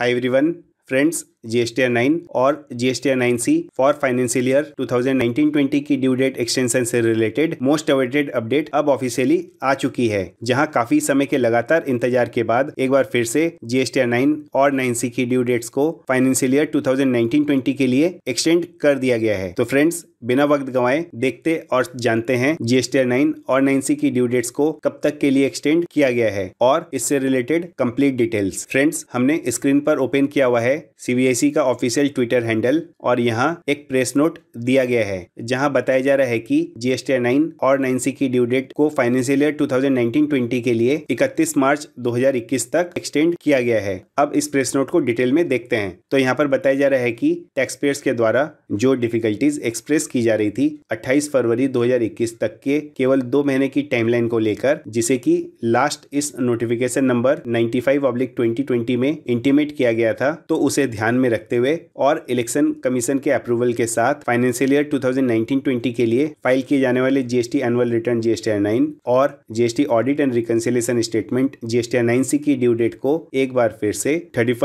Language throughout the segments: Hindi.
Hi everyone, friends, G S nine और GST S nine C for financial year 2019-20 की ड्यू डेट एक्सटेंशन से रिलेटेड मोस्ट अवेटेड अपडेट अब ऑफिशियली आ चुकी है जहां काफी समय के लगातार इंतजार के बाद एक बार फिर से जीएसटी नाइन और नाइन सी की ड्यू डेट्स को फाइनेंशियल ईयर 2019-20 के लिए एक्सटेंड कर दिया गया है तो फ्रेंड्स बिना वक्त गवाए देखते और जानते हैं जीएसटी नाइन और नाइन सी की ड्यू डेट्स को कब तक के लिए एक्सटेंड किया गया है और इससे रिलेटेड कंप्लीट डिटेल्स फ्रेंड्स हमने स्क्रीन पर ओपन किया हुआ है सीबीआई सी का ऑफिशियल ट्विटर हैंडल और यहाँ एक प्रेस नोट दिया गया है जहाँ बताया जा रहा है कि जीएसटी नाइन और नाइन सी की ड्यू डेट को फाइनेंशियल ईयर 2019-20 के लिए 31 मार्च 2021 तक एक्सटेंड किया गया है अब इस प्रेस नोट को डिटेल में देखते हैं तो यहाँ पर बताया जा रहा है कि टैक्स पेयर्स के द्वारा जो डिफिकल्टीज एक्सप्रेस की जा रही थी अट्ठाईस फरवरी दो तक के केवल दो महीने की टाइमलाइन को लेकर जिसे की लास्ट इस notification number ninety five twenty में इंटीमेट किया गया था तो उसे ध्यान में रखते हुए और इलेक्शन कमीशन के अप्रूवल के साथ फाइनेंशियल ईयर 2019-20 के लिए फाइल किए जाने वाले GST annual return GST R nine और GST audit and reconciliation statement GST R nine C की ड्यू डेट को एक बार फिर से थर्टी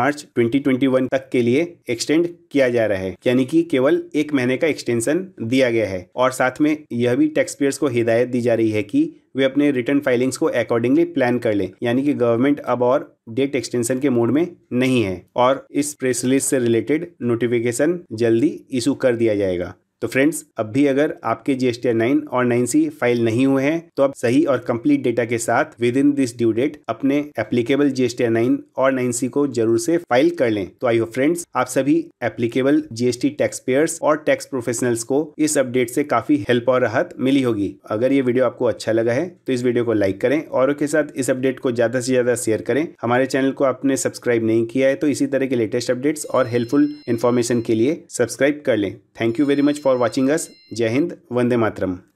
मार्च 2021 तक के लिए एक्सटेंड किया जा रहा है यानी कि केवल एक महीने का एक्सटेंशन दिया गया है और साथ में यह भी टैक्स पेयर्स को हिदायत दी जा रही है कि वे अपने रिटर्न फाइलिंग्स को अकॉर्डिंगली प्लान कर लें यानी कि गवर्नमेंट अब और डेट एक्सटेंशन के मोड में नहीं है और इस प्रेस रिलीज से रिलेटेड नोटिफिकेशन जल्दी इशू कर दिया जाएगा तो फ्रेंड्स अब भी अगर आपके जीएसटी नाइन और नाइन सी फाइल नहीं हुए हैं तो आप सही और कंप्लीट डेटा के साथ within this due date अपने एप्लीकेबल जीएसटी नाइन और नाइन सी को जरूर से फाइल कर लें तो आई होप फ्रेंड्स आप सभी एप्लीकेबल जीएसटी टैक्स पेयर्स और टैक्स प्रोफेशनल्स को इस अपडेट से काफी हेल्प और राहत मिली होगी अगर ये वीडियो आपको अच्छा लगा है तो इस वीडियो को लाइक करें और के साथ इस अपडेट को ज्यादा से ज्यादा शेयर करें हमारे चैनल को आपने सब्सक्राइब नहीं किया है तो इसी तरह के लेटेस्ट अपडेट्स और हेल्पफुल इन्फॉर्मेशन के लिए सब्सक्राइब कर लें Thank you very much for watching us. Jai Hind, Vande Matram.